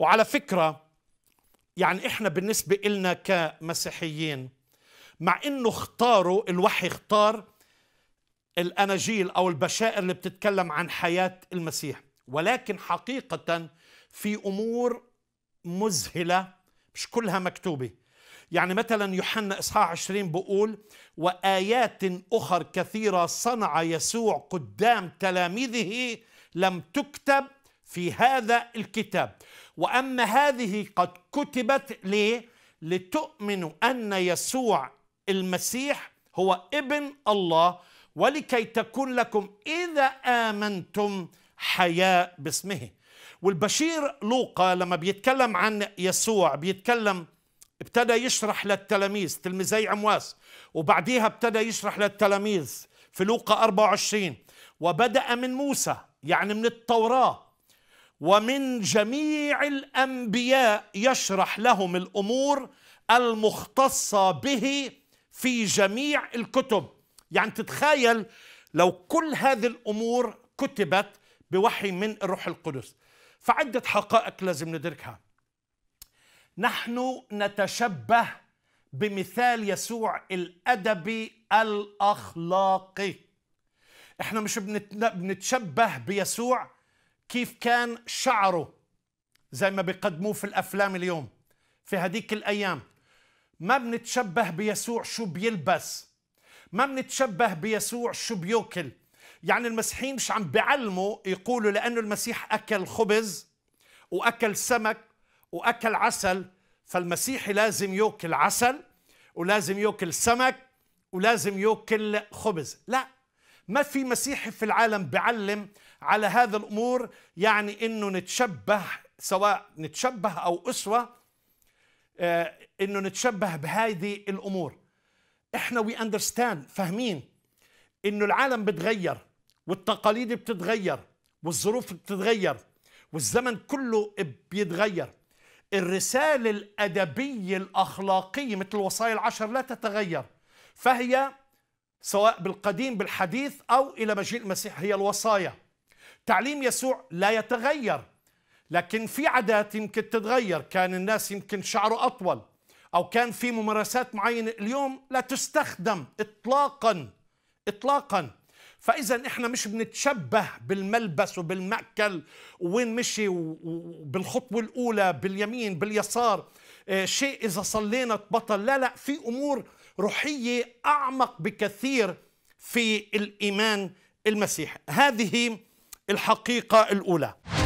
وعلى فكرة يعني إحنا بالنسبة إلنا كمسيحيين مع إنه اختاروا الوحي اختار الأناجيل أو البشائر اللي بتتكلم عن حياة المسيح ولكن حقيقة في أمور مذهلة مش كلها مكتوبة يعني مثلا يوحنا إصحاح 20 بقول وآيات أخر كثيرة صنع يسوع قدام تلاميذه لم تكتب في هذا الكتاب وأما هذه قد كتبت ليه؟ لتؤمنوا أن يسوع المسيح هو ابن الله ولكي تكون لكم إذا آمنتم حياة باسمه والبشير لوقا لما بيتكلم عن يسوع بيتكلم ابتدى يشرح للتلاميذ تلميذي عمواس وبعديها ابتدى يشرح للتلاميذ في لوقا 24 وبدأ من موسى يعني من التوراة ومن جميع الانبياء يشرح لهم الامور المختصه به في جميع الكتب يعني تتخيل لو كل هذه الامور كتبت بوحي من الروح القدس فعده حقائق لازم ندركها نحن نتشبه بمثال يسوع الادبي الاخلاقي احنا مش بنتشبه بيسوع كيف كان شعره زي ما بيقدموه في الأفلام اليوم في هديك الأيام ما بنتشبه بيسوع شو بيلبس ما بنتشبه بيسوع شو بيوكل يعني المسيحيين مش عم بيعلموا يقولوا لأنه المسيح أكل خبز وأكل سمك وأكل عسل فالمسيحي لازم يوكل عسل ولازم يوكل سمك ولازم يوكل خبز لا ما في مسيحي في العالم بعلم على هذا الأمور يعني أنه نتشبه سواء نتشبه أو أسوة آه، أنه نتشبه بهذه الأمور إحنا وي أندرستاند فاهمين أنه العالم بتغير والتقاليد بتتغير والظروف بتتغير والزمن كله بيتغير الرسالة الأدبية الأخلاقية مثل الوصايا العشر لا تتغير فهي سواء بالقديم بالحديث أو إلى مجيء المسيح هي الوصايا تعليم يسوع لا يتغير لكن في عادات يمكن تتغير كان الناس يمكن شعره أطول أو كان في ممارسات معينة اليوم لا تستخدم إطلاقا إطلاقا فإذا إحنا مش بنتشبه بالملبس وبالمأكل وين مشي وبالخطوة الأولى باليمين باليسار آه، شيء إذا صلينا تبطل لا لا في أمور روحيه اعمق بكثير في الايمان المسيحي هذه الحقيقه الاولى